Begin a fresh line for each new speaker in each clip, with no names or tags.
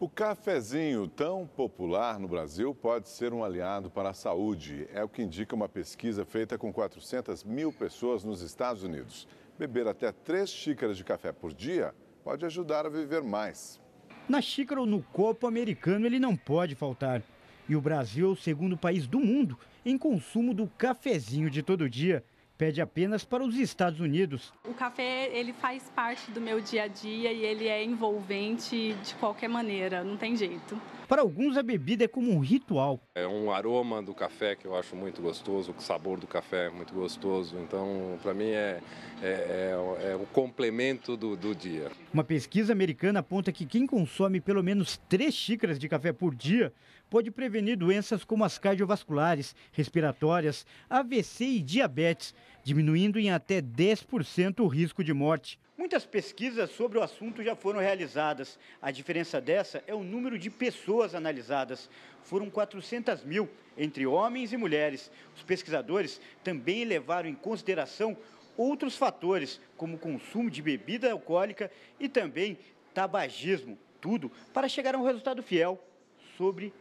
O cafezinho tão popular no Brasil pode ser um aliado para a saúde. É o que indica uma pesquisa feita com 400 mil pessoas nos Estados Unidos. Beber até três xícaras de café por dia pode ajudar a viver mais.
Na xícara ou no copo americano ele não pode faltar. E o Brasil é o segundo país do mundo em consumo do cafezinho de todo dia pede apenas para os Estados Unidos.
O café, ele faz parte do meu dia a dia e ele é envolvente de qualquer
maneira, não tem jeito.
Para alguns, a bebida é como um ritual. É um aroma do café que eu acho muito gostoso, o sabor do café é muito gostoso. Então, para mim, é, é, é, é, o complemento do, do dia.
Uma pesquisa americana aponta que quem consome pelo menos três xícaras de café por dia pode prevenir doenças como as cardiovasculares, respiratórias, AVC e diabetes diminuindo em até 10% o risco de morte. Muitas pesquisas sobre o assunto já foram realizadas. A diferença dessa é o número de pessoas analisadas. Foram 400 mil, entre homens e mulheres. Os pesquisadores também levaram em consideração outros fatores, como o consumo de bebida alcoólica e também tabagismo. Tudo para chegar a um resultado fiel sobre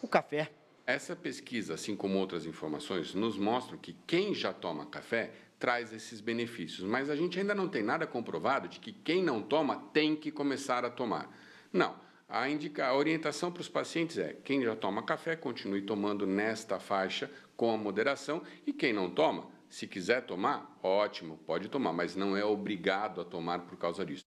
o café.
Essa pesquisa, assim como outras informações, nos mostra que quem já toma café traz esses benefícios, mas a gente ainda não tem nada comprovado de que quem não toma tem que começar a tomar. Não. A, indica, a orientação para os pacientes é: quem já toma café, continue tomando nesta faixa com a moderação, e quem não toma, se quiser tomar, ótimo, pode tomar, mas não é obrigado a tomar por causa disso.